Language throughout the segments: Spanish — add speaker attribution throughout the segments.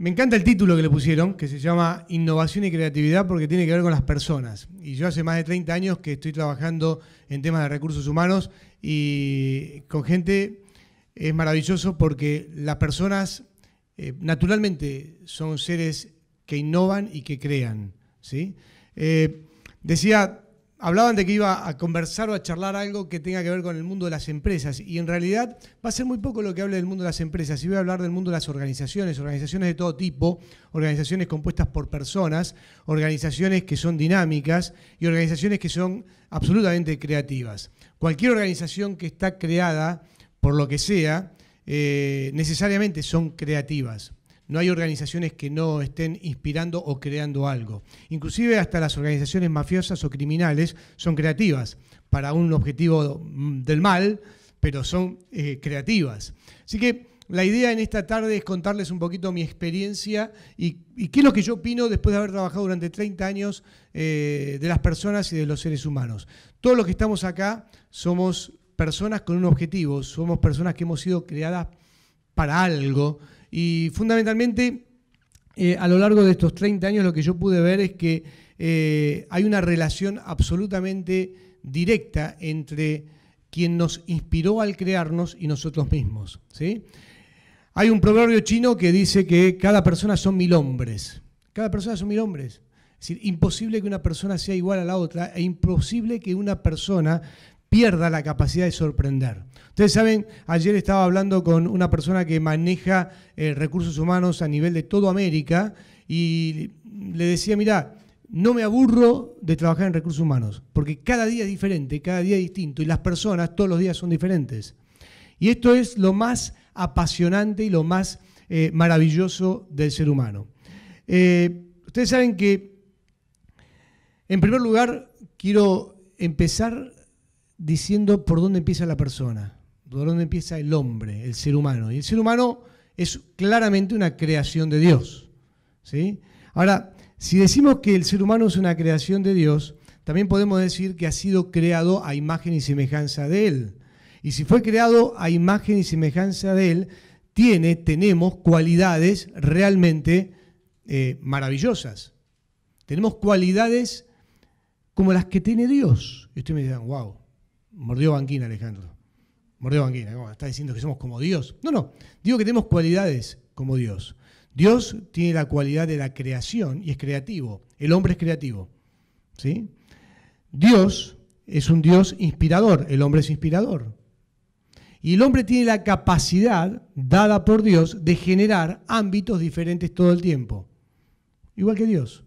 Speaker 1: Me encanta el título que le pusieron, que se llama Innovación y Creatividad, porque tiene que ver con las personas. Y yo hace más de 30 años que estoy trabajando en temas de recursos humanos y con gente es maravilloso porque las personas eh, naturalmente son seres que innovan y que crean. ¿sí? Eh, decía hablaban de que iba a conversar o a charlar algo que tenga que ver con el mundo de las empresas y en realidad va a ser muy poco lo que hable del mundo de las empresas y voy a hablar del mundo de las organizaciones, organizaciones de todo tipo, organizaciones compuestas por personas, organizaciones que son dinámicas y organizaciones que son absolutamente creativas. Cualquier organización que está creada por lo que sea, eh, necesariamente son creativas, no hay organizaciones que no estén inspirando o creando algo. Inclusive hasta las organizaciones mafiosas o criminales son creativas para un objetivo mm, del mal, pero son eh, creativas. Así que la idea en esta tarde es contarles un poquito mi experiencia y, qué es lo que yo opino después de haber trabajado durante 30 años eh, de las personas y de los seres humanos. Todos los que estamos acá somos personas con un objetivo, somos personas que hemos sido creadas para algo y fundamentalmente, eh, a lo largo de estos 30 años lo que yo pude ver es que eh, hay una relación absolutamente directa entre quien nos inspiró al crearnos y nosotros mismos. ¿sí? Hay un proverbio chino que dice que cada persona son mil hombres. Cada persona son mil hombres. Es decir, imposible que una persona sea igual a la otra e imposible que una persona pierda la capacidad de sorprender. Ustedes saben, ayer estaba hablando con una persona que maneja eh, recursos humanos a nivel de toda América y le decía, mira, no me aburro de trabajar en recursos humanos, porque cada día es diferente, cada día es distinto y las personas todos los días son diferentes. Y esto es lo más apasionante y lo más eh, maravilloso del ser humano. Eh, ustedes saben que, en primer lugar, quiero empezar diciendo por dónde empieza la persona, por dónde empieza el hombre, el ser humano. Y el ser humano es claramente una creación de Dios. ¿sí? Ahora, si decimos que el ser humano es una creación de Dios, también podemos decir que ha sido creado a imagen y semejanza de Él. Y si fue creado a imagen y semejanza de Él, tiene, tenemos cualidades realmente eh, maravillosas. Tenemos cualidades como las que tiene Dios. Y ustedes me dirán, wow, Mordió banquina, Alejandro. Mordió banquina. ¿Cómo? diciendo que somos como Dios? No, no. Digo que tenemos cualidades como Dios. Dios tiene la cualidad de la creación y es creativo. El hombre es creativo. ¿Sí? Dios es un Dios inspirador. El hombre es inspirador. Y el hombre tiene la capacidad dada por Dios de generar ámbitos diferentes todo el tiempo. Igual que Dios.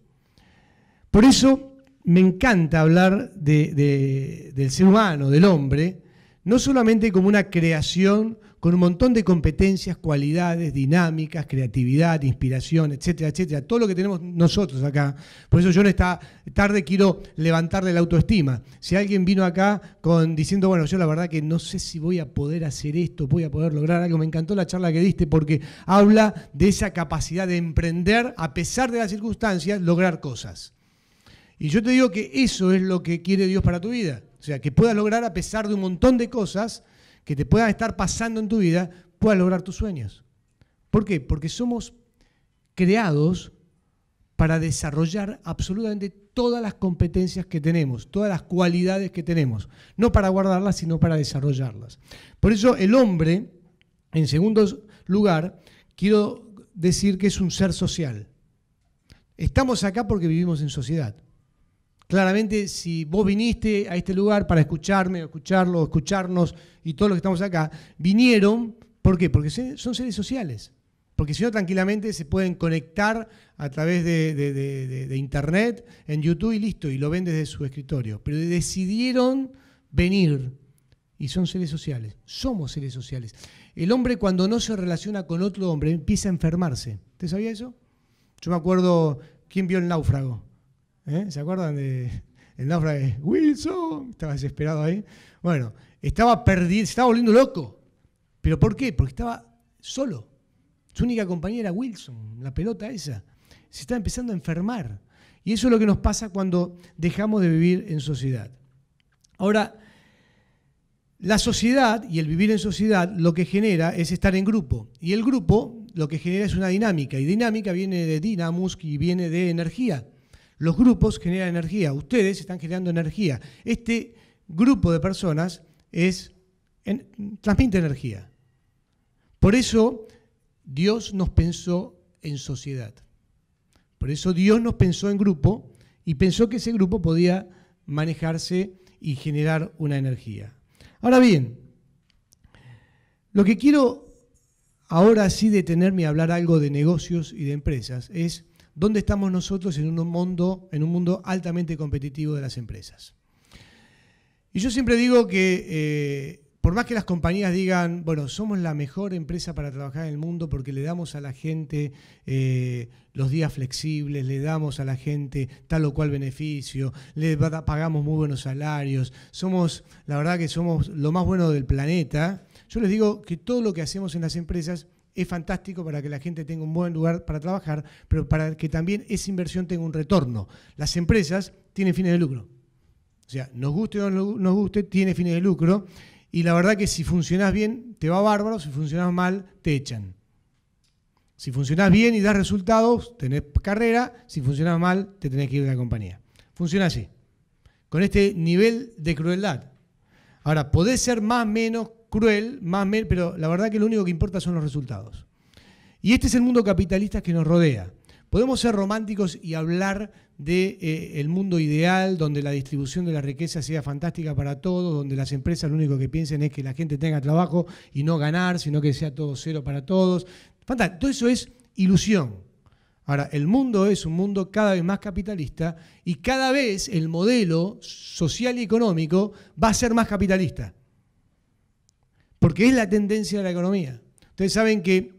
Speaker 1: Por eso me encanta hablar del ser humano, del hombre, no solamente como una creación con un montón de competencias, cualidades, dinámicas, creatividad, inspiración, etcétera, etcétera, todo lo que tenemos nosotros acá. Por eso yo en esta tarde quiero levantarle la autoestima. Si alguien vino acá con diciendo, bueno, yo la verdad que no sé si voy a poder hacer esto, voy a poder lograr algo, me encantó la charla que diste porque habla de esa capacidad de emprender a pesar de las circunstancias, lograr cosas. Y yo te digo que eso es lo que quiere Dios para tu vida. O sea, que puedas lograr, a pesar de un montón de cosas que te puedan estar pasando en tu vida, puedas lograr tus sueños. ¿Por qué? Porque somos creados para desarrollar absolutamente todas las competencias que tenemos, todas las cualidades que tenemos, no para guardarlas, sino para desarrollarlas. Por eso el hombre, en segundo lugar, quiero decir que es un ser social. Estamos acá porque vivimos en sociedad. Claramente, si vos viniste a este lugar para escucharme, escucharlo, escucharnos y todos los que estamos acá, vinieron, ¿por qué? Porque son seres sociales. Porque si no, tranquilamente se pueden conectar a través de, internet, en YouTube y listo, y lo ven desde su escritorio. Pero decidieron venir y son seres sociales. Somos seres sociales. El hombre cuando no se relaciona con otro hombre empieza a enfermarse. ¿Usted sabía eso? Yo me acuerdo, ¿quién vio el náufrago? ¿Eh? ¿Se acuerdan de el náufrago de Wilson? Estaba desesperado ahí. Bueno, estaba perdido, se estaba volviendo loco. ¿Pero por qué? Porque estaba solo. Su única compañía era Wilson, la pelota esa. Se estaba empezando a enfermar. Y eso es lo que nos pasa cuando dejamos de vivir en sociedad. Ahora, la sociedad y el vivir en sociedad lo que genera es estar en grupo. Y el grupo lo que genera es una dinámica. Y dinámica viene de dinamus y viene de energía. Los grupos generan energía, ustedes están generando energía. Este grupo de personas es, en, transmite energía. Por eso Dios nos pensó en sociedad. Por eso Dios nos pensó en grupo y pensó que ese grupo podía manejarse y generar una energía. Ahora bien, lo que quiero ahora sí detenerme a hablar algo de negocios y de empresas es ¿Dónde estamos nosotros en un mundo, en un mundo altamente competitivo de las empresas? Y yo siempre digo que eh, por más que las compañías digan, bueno, somos la mejor empresa para trabajar en el mundo porque le damos a la gente eh, los días flexibles, le damos a la gente tal o cual beneficio, le pagamos muy buenos salarios, somos, la verdad que somos lo más bueno del planeta, yo les digo que todo lo que hacemos en las empresas es fantástico para que la gente tenga un buen lugar para trabajar, pero para que también esa inversión tenga un retorno. Las empresas tienen fines de lucro. O sea, nos guste o no nos guste, tiene fines de lucro. Y la verdad que si funcionás bien, te va bárbaro, si funcionás mal, te echan. Si funcionás bien y das resultados, tenés carrera, si funcionás mal, te tenés que ir de la compañía. Funciona así, con este nivel de crueldad. Ahora, podés ser más, o menos, cruel, más pero la verdad que lo único que importa son los resultados. Y este es el mundo capitalista que nos rodea. Podemos ser románticos y hablar del de, eh, mundo ideal, donde la distribución de la riqueza sea fantástica para todos, donde las empresas lo único que piensen es que la gente tenga trabajo y no ganar, sino que sea todo cero para todos. Fantástico. Todo eso es ilusión. Ahora, el mundo es un mundo cada vez más capitalista y cada vez el modelo social y económico va a ser más capitalista porque es la tendencia de la economía. Ustedes saben que,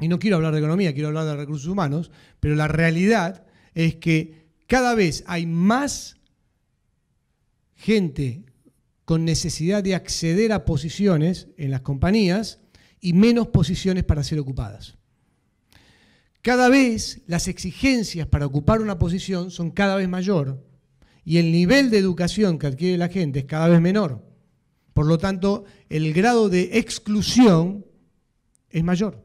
Speaker 1: y no quiero hablar de economía, quiero hablar de recursos humanos, pero la realidad es que cada vez hay más gente con necesidad de acceder a posiciones en las compañías y menos posiciones para ser ocupadas. Cada vez las exigencias para ocupar una posición son cada vez mayor y el nivel de educación que adquiere la gente es cada vez menor. Por lo tanto, el grado de exclusión es mayor.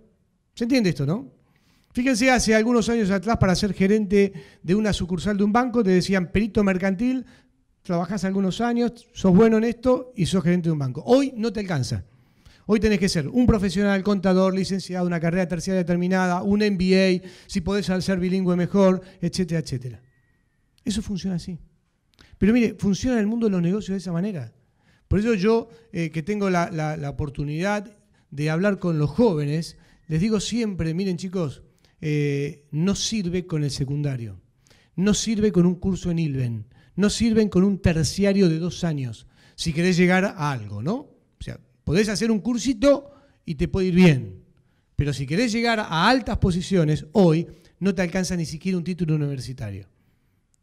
Speaker 1: ¿Se entiende esto, no? Fíjense, hace algunos años atrás, para ser gerente de una sucursal de un banco, te decían perito mercantil, trabajás algunos años, sos bueno en esto y sos gerente de un banco. Hoy no te alcanza. Hoy tenés que ser un profesional, contador, licenciado, una carrera terciaria determinada, un MBA, si podés ser bilingüe mejor, etcétera, etcétera. Eso funciona así. Pero mire, funciona el mundo de los negocios de esa manera. Por eso yo, eh, que tengo la, oportunidad de hablar con los jóvenes, les digo siempre, miren chicos, eh, no sirve con el secundario, no sirve con un curso en Ilven, no sirven con un terciario de dos años, si querés llegar a algo, ¿no? O sea, podés hacer un cursito y te puede ir bien, pero si querés llegar a altas posiciones, hoy no te alcanza ni siquiera un título universitario.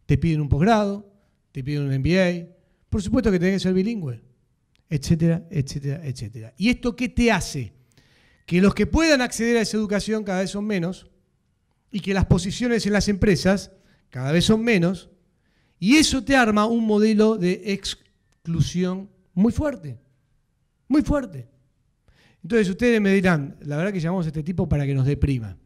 Speaker 1: Te piden un posgrado, te piden un MBA, por supuesto que tenés que ser bilingüe etcétera, etcétera, etcétera. ¿Y esto qué te hace? Que los que puedan acceder a esa educación cada vez son menos y que las posiciones en las empresas cada vez son menos y eso te arma un modelo de exclusión muy fuerte, muy fuerte. Entonces ustedes me dirán, la verdad que llamamos a este tipo para que nos deprima.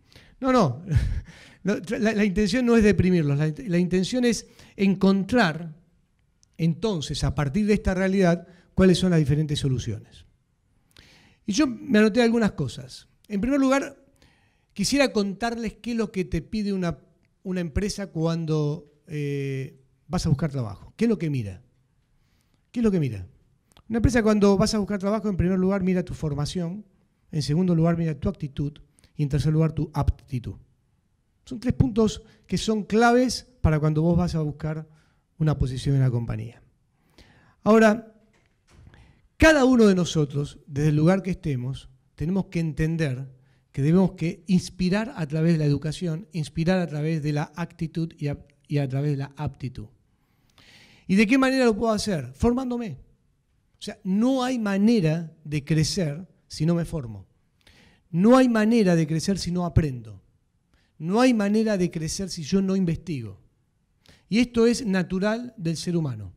Speaker 1: No, no, la, intención no es deprimirlos, la intención es encontrar entonces a partir de esta realidad cuáles son las diferentes soluciones. Y yo me anoté algunas cosas. En primer lugar, quisiera contarles qué es lo que te pide una, empresa cuando eh, vas a buscar trabajo. ¿Qué es lo que mira? ¿Qué es lo que mira? Una empresa cuando vas a buscar trabajo, en primer lugar, mira tu formación, en segundo lugar, mira tu actitud y en tercer lugar, tu aptitud. Son tres puntos que son claves para cuando vos vas a buscar una posición en la compañía. Ahora, cada uno de nosotros, desde el lugar que estemos, tenemos que entender que debemos que inspirar a través de la educación, inspirar a través de la actitud y a, y a través de la aptitud. ¿Y de qué manera lo puedo hacer? Formándome. O sea, no hay manera de crecer si no me formo. No hay manera de crecer si no aprendo. No hay manera de crecer si yo no investigo. Y esto es natural del ser humano.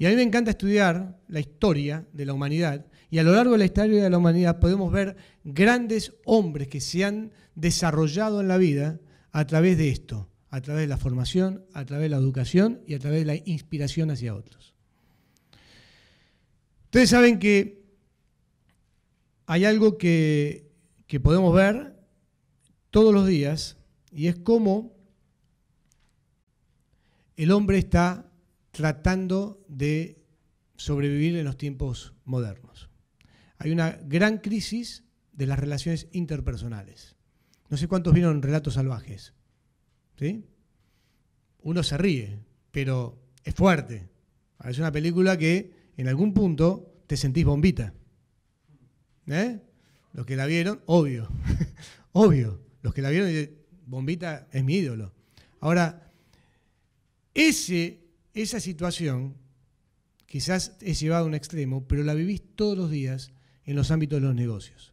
Speaker 1: Y a mí me encanta estudiar la historia de la humanidad y a lo largo de la historia de la humanidad podemos ver grandes hombres que se han desarrollado en la vida a través de esto, a través de la formación, a través de la educación y a través de la inspiración hacia otros. Ustedes saben que hay algo que, que podemos ver todos los días y es cómo el hombre está tratando de sobrevivir en los tiempos modernos. Hay una gran crisis de las relaciones interpersonales. No sé cuántos vieron relatos salvajes. ¿sí? Uno se ríe, pero es fuerte. Es una película que en algún punto te sentís bombita. ¿Eh? Los que la vieron, obvio. obvio. Los que la vieron, bombita es mi ídolo. Ahora, ese esa situación quizás es llevada a un extremo, pero la vivís todos los días en los ámbitos de los negocios.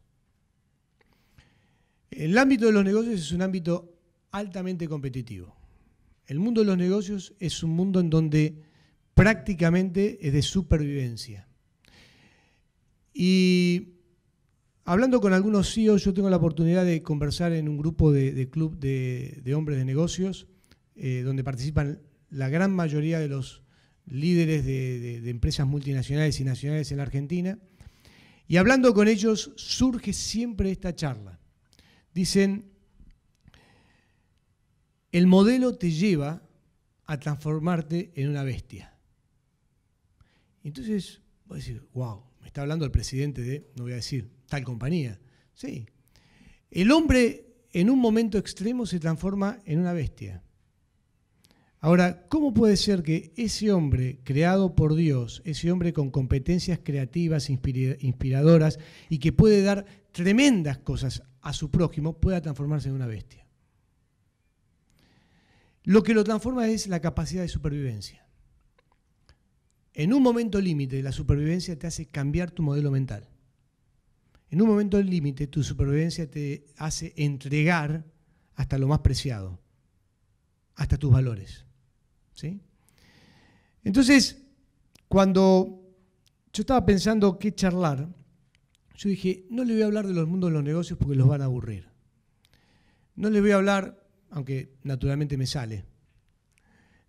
Speaker 1: El ámbito de los negocios es un ámbito altamente competitivo. El mundo de los negocios es un mundo en donde prácticamente es de supervivencia. Y hablando con algunos CEOs, yo tengo la oportunidad de conversar en un grupo de, club de, hombres de negocios, eh, donde participan la gran mayoría de los líderes de, empresas multinacionales y nacionales en la Argentina. Y hablando con ellos surge siempre esta charla. Dicen, el modelo te lleva a transformarte en una bestia. Entonces, voy a decir, wow, me está hablando el presidente de, no voy a decir, tal compañía. Sí. El hombre en un momento extremo se transforma en una bestia. Ahora, ¿cómo puede ser que ese hombre creado por Dios, ese hombre con competencias creativas, inspiradoras y que puede dar tremendas cosas a su prójimo, pueda transformarse en una bestia? Lo que lo transforma es la capacidad de supervivencia. En un momento límite, la supervivencia te hace cambiar tu modelo mental. En un momento límite, tu supervivencia te hace entregar hasta lo más preciado, hasta tus valores. Entonces, cuando yo estaba pensando qué charlar, yo dije, no le voy a hablar de los mundos de los negocios porque los van a aburrir. No le voy a hablar, aunque naturalmente me sale,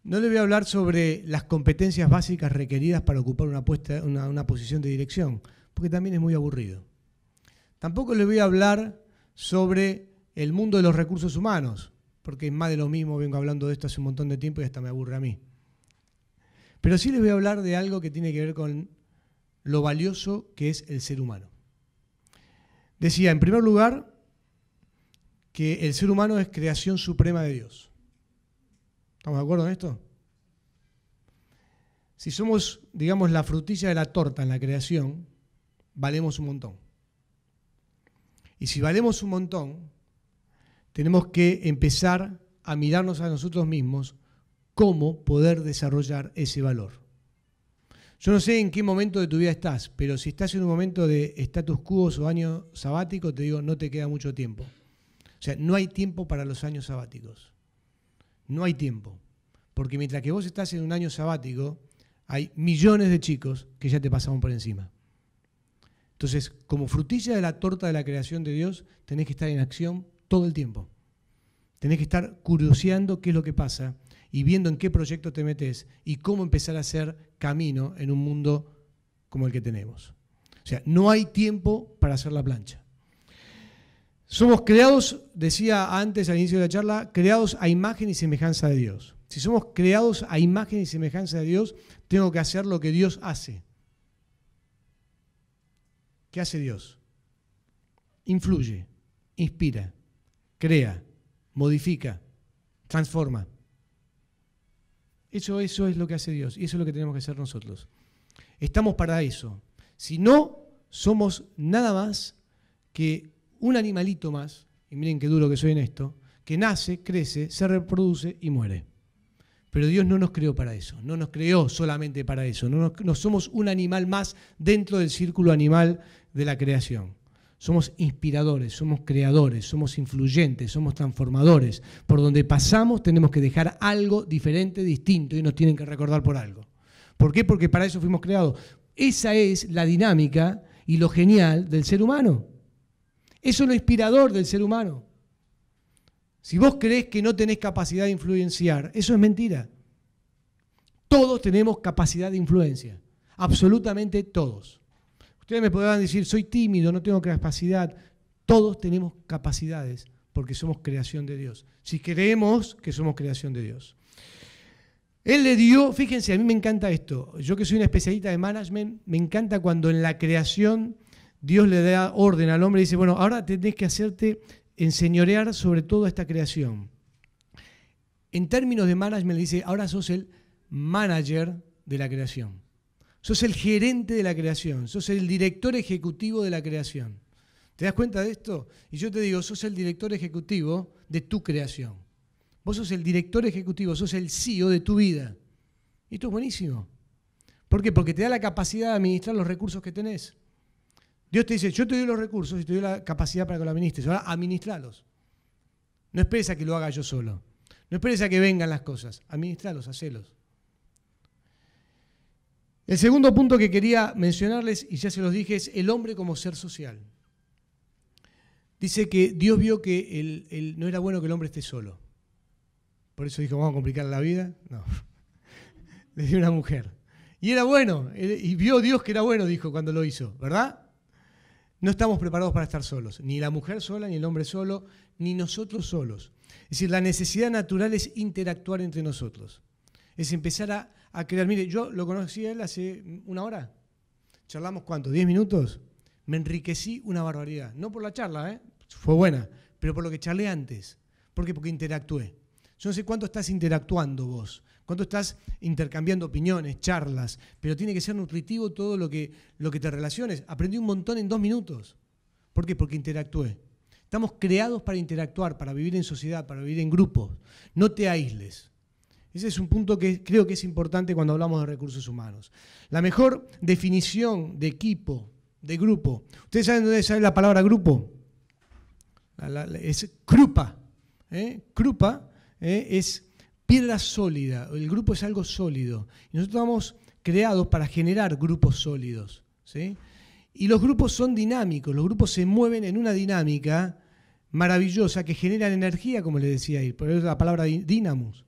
Speaker 1: no le voy a hablar sobre las competencias básicas requeridas para ocupar una, una posición de dirección, porque también es muy aburrido. Tampoco le voy a hablar sobre el mundo de los recursos humanos, porque es más de lo mismo vengo hablando de esto hace un montón de tiempo y hasta me aburre a mí. Pero sí les voy a hablar de algo que tiene que ver con lo valioso que es el ser humano. Decía, en primer lugar, que el ser humano es creación suprema de Dios. ¿Estamos de acuerdo en esto? Si somos, digamos, la frutilla de la torta en la creación, valemos un montón. Y si valemos un montón, tenemos que empezar a mirarnos a nosotros mismos cómo poder desarrollar ese valor. Yo no sé en qué momento de tu vida estás, pero si estás en un momento de status quo o año sabático, te digo, no te queda mucho tiempo. O sea, no hay tiempo para los años sabáticos. No hay tiempo. Porque mientras que vos estás en un año sabático, hay millones de chicos que ya te pasaron por encima. Entonces, como frutilla de la torta de la creación de Dios, tenés que estar en acción todo el tiempo. Tenés que estar curioseando qué es lo que pasa y viendo en qué proyecto te metes y cómo empezar a hacer camino en un mundo como el que tenemos. O sea, no hay tiempo para hacer la plancha. Somos creados, decía antes al inicio de la charla, creados a imagen y semejanza de Dios. Si somos creados a imagen y semejanza de Dios, tengo que hacer lo que Dios hace. ¿Qué hace Dios? Influye, inspira, crea, modifica, transforma. Eso, eso es lo que hace Dios y eso es lo que tenemos que hacer nosotros. Estamos para eso. Si no, somos nada más que un animalito más, y miren qué duro que soy en esto, que nace, crece, se reproduce y muere. Pero Dios no nos creó para eso, no nos creó solamente para eso, no, no somos un animal más dentro del círculo animal de la creación. Somos inspiradores, somos creadores, somos influyentes, somos transformadores. Por donde pasamos tenemos que dejar algo diferente, distinto y nos tienen que recordar por algo. ¿Por qué? Porque para eso fuimos creados. Esa es la dinámica y lo genial del ser humano. Eso es lo inspirador del ser humano. Si vos crees que no tenés capacidad de influenciar, eso es mentira. Todos tenemos capacidad de influencia, absolutamente todos. Ustedes me podrán decir, soy tímido, no tengo capacidad. Todos tenemos capacidades porque somos creación de Dios. Si creemos que somos creación de Dios. Él le dio, fíjense, a mí me encanta esto. Yo que soy una especialista de management, me encanta cuando en la creación Dios le da orden al hombre y dice, bueno, ahora tenés que hacerte enseñorear sobre toda esta creación. En términos de management le dice, ahora sos el manager de la creación. Sos el gerente de la creación, sos el director ejecutivo de la creación. ¿Te das cuenta de esto? Y yo te digo, sos el director ejecutivo de tu creación. Vos sos el director ejecutivo, sos el CEO de tu vida. Y esto es buenísimo. ¿Por qué? Porque te da la capacidad de administrar los recursos que tenés. Dios te dice, yo te doy los recursos y te doy la capacidad para que los administres. Ahora, administralos. No esperes a que lo haga yo solo. No esperes a que vengan las cosas. Administralos, hacelos. El segundo punto que quería mencionarles, y ya se los dije, es el hombre como ser social. Dice que Dios vio que no era bueno que el hombre esté solo. Por eso dijo, vamos a complicar la vida. No. Le dio una mujer. Y era bueno, y vio Dios que era bueno, dijo cuando lo hizo, ¿verdad? No estamos preparados para estar solos, ni la mujer sola, ni el hombre solo, ni nosotros solos. Es decir, la necesidad natural es interactuar entre nosotros, es empezar a a crear. Mire, yo lo conocí a él hace una hora. Charlamos cuánto, diez minutos. Me enriquecí una barbaridad. No por la charla, ¿eh? fue buena, pero por lo que charlé antes. ¿Por qué? Porque interactué. Yo no sé cuánto estás interactuando vos, cuánto estás intercambiando opiniones, charlas, pero tiene que ser nutritivo todo lo que, lo que te relaciones. Aprendí un montón en dos minutos. ¿Por qué? Porque interactué. Estamos creados para interactuar, para vivir en sociedad, para vivir en grupos. No te aísles. Ese es un punto que creo que es importante cuando hablamos de recursos humanos. La mejor definición de equipo, de grupo. ¿Ustedes saben dónde sale la palabra grupo? es crupa. ¿eh? Crupa ¿eh? es piedra sólida. El grupo es algo sólido. nosotros estamos creados para generar grupos sólidos. Y los grupos son dinámicos. Los grupos se mueven en una dinámica maravillosa que genera energía, como les decía ahí. Por eso la palabra dinamus.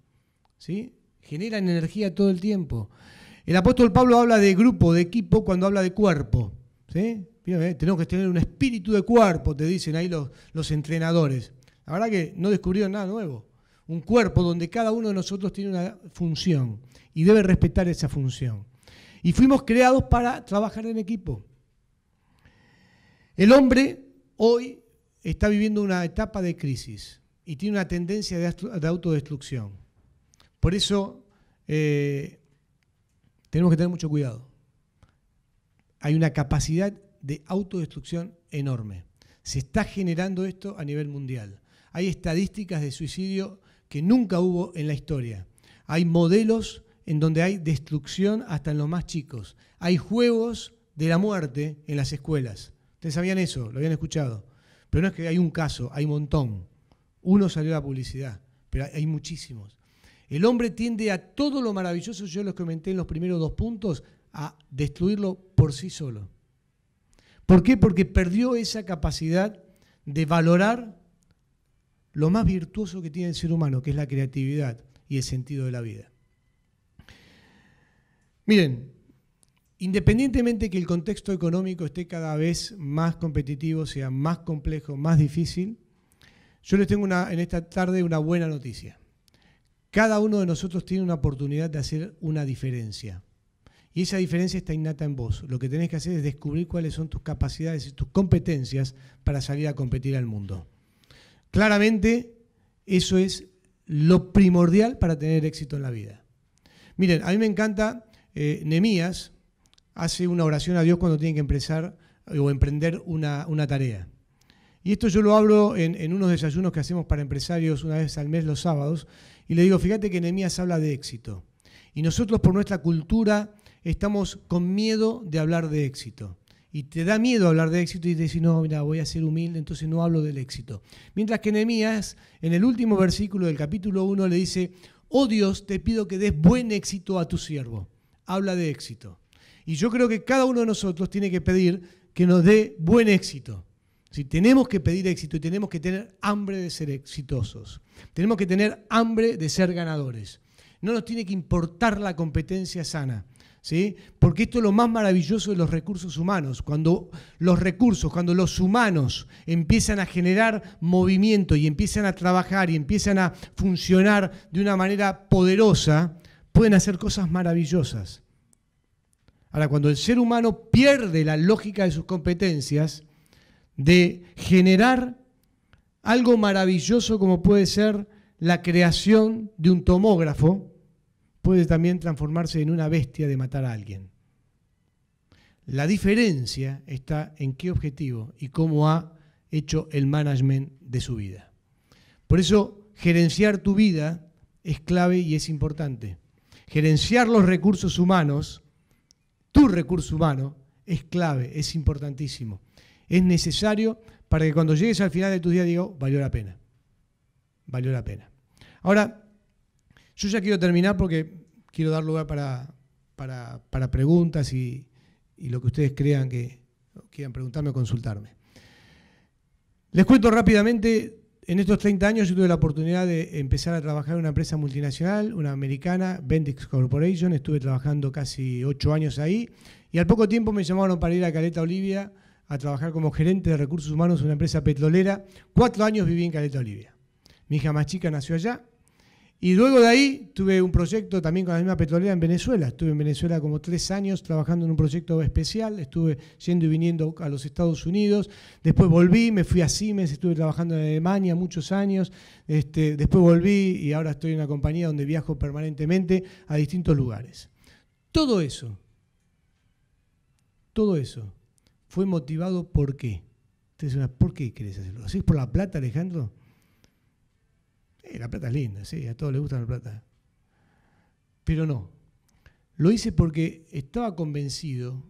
Speaker 1: ¿sí? Generan energía todo el tiempo. El apóstol Pablo habla de grupo, de equipo, cuando habla de cuerpo. ¿sí? Eh, tenemos que tener un espíritu de cuerpo, te dicen ahí los, los entrenadores. La verdad que no descubrieron nada nuevo. Un cuerpo donde cada uno de nosotros tiene una función y debe respetar esa función. Y fuimos creados para trabajar en equipo. El hombre hoy está viviendo una etapa de crisis y tiene una tendencia de, autodestrucción. Por eso eh, tenemos que tener mucho cuidado. Hay una capacidad de autodestrucción enorme. Se está generando esto a nivel mundial. Hay estadísticas de suicidio que nunca hubo en la historia. Hay modelos en donde hay destrucción hasta en los más chicos. Hay juegos de la muerte en las escuelas. Ustedes sabían eso, lo habían escuchado. Pero no es que hay un caso, hay un montón. Uno salió a la publicidad, pero hay muchísimos. El hombre tiende a todo lo maravilloso, yo los comenté en los primeros dos puntos, a destruirlo por sí solo. ¿Por qué? Porque perdió esa capacidad de valorar lo más virtuoso que tiene el ser humano, que es la creatividad y el sentido de la vida. Miren, independientemente que el contexto económico esté cada vez más competitivo, sea más complejo, más difícil, yo les tengo en esta tarde una buena noticia. Cada uno de nosotros tiene una oportunidad de hacer una diferencia. Y esa diferencia está innata en vos. Lo que tenés que hacer es descubrir cuáles son tus capacidades y tus competencias para salir a competir al mundo. Claramente, eso es lo primordial para tener éxito en la vida. Miren, a mí me encanta, eh, Nemías hace una oración a Dios cuando tiene que empezar eh, o emprender una tarea. Y esto yo lo hablo en, unos desayunos que hacemos para empresarios una vez al mes los sábados, y le digo, fíjate que Nehemías habla de éxito. Y nosotros por nuestra cultura estamos con miedo de hablar de éxito. Y te da miedo hablar de éxito y decir, no, mira, voy a ser humilde, entonces no hablo del éxito. Mientras que Nehemías, en el último versículo del capítulo 1, le dice, oh Dios, te pido que des buen éxito a tu siervo. Habla de éxito. Y yo creo que cada uno de nosotros tiene que pedir que nos dé buen éxito si tenemos que pedir éxito y tenemos que tener hambre de ser exitosos, tenemos que tener hambre de ser ganadores. No nos tiene que importar la competencia sana, ¿sí? Porque esto es lo más maravilloso de los recursos humanos. Cuando los recursos, cuando los humanos empiezan a generar movimiento y empiezan a trabajar y empiezan a funcionar de una manera poderosa, pueden hacer cosas maravillosas. Ahora, cuando el ser humano pierde la lógica de sus competencias, de generar algo maravilloso como puede ser la creación de un tomógrafo, puede también transformarse en una bestia de matar a alguien. La diferencia está en qué objetivo y cómo ha hecho el management de su vida. Por eso, gerenciar tu vida es clave y es importante. Gerenciar los recursos humanos, tu recurso humano, es clave, es importantísimo es necesario para que cuando llegues al final de tus días digo, valió la pena. Valió la pena. Ahora, yo ya quiero terminar porque quiero dar lugar para, preguntas y, y, lo que ustedes crean que quieran preguntarme o consultarme. Les cuento rápidamente, en estos 30 años yo tuve la oportunidad de empezar a trabajar en una empresa multinacional, una americana, Bendix Corporation, estuve trabajando casi 8 años ahí y al poco tiempo me llamaron para ir a Caleta Olivia a trabajar como gerente de recursos humanos en una empresa petrolera. Cuatro años viví en Caleta Olivia. Mi hija más chica nació allá. Y luego de ahí tuve un proyecto también con la misma petrolera en Venezuela. Estuve en Venezuela como tres años trabajando en un proyecto especial. Estuve yendo y viniendo a los Estados Unidos. Después volví, me fui a Siemens, estuve trabajando en Alemania muchos años. Este, después volví y ahora estoy en una compañía donde viajo permanentemente a distintos lugares. Todo eso, todo eso fue motivado por qué. Ustedes ah, ¿por qué querés hacerlo? es por la plata, Alejandro? Eh, la plata es linda, sí, a todos les gusta la plata. Pero no. Lo hice porque estaba convencido,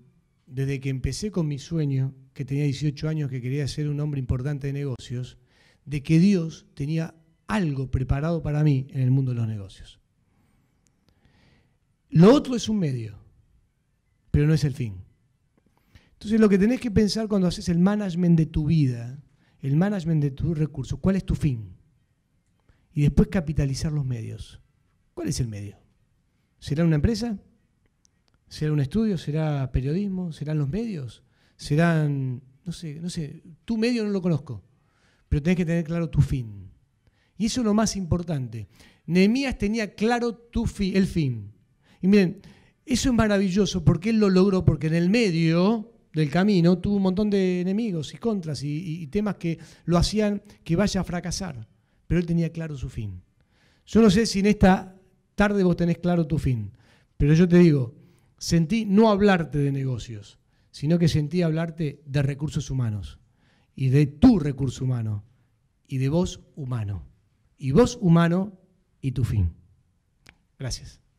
Speaker 1: desde que empecé con mi sueño, que tenía 18 años, que quería ser un hombre importante de negocios, de que Dios tenía algo preparado para mí en el mundo de los negocios. Lo otro es un medio, pero no es el fin. Entonces lo que tenés que pensar cuando haces el management de tu vida, el management de tus recursos, cuál es tu fin. Y después capitalizar los medios. ¿Cuál es el medio? ¿Será una empresa? ¿Será un estudio? ¿Será periodismo? ¿Serán los medios? ¿Serán, no sé, no sé, tu medio no lo conozco, pero tenés que tener claro tu fin. Y eso es lo más importante. Nehemías tenía claro tu el fin. Y miren, eso es maravilloso porque él lo logró, porque en el medio del camino tuvo un montón de enemigos y contras y, temas que lo hacían que vaya a fracasar, pero él tenía claro su fin. Yo no sé si en esta tarde vos tenés claro tu fin, pero yo te digo, sentí no hablarte de negocios, sino que sentí hablarte de recursos humanos y de tu recurso humano y de vos humano. Y vos humano y tu fin. Gracias.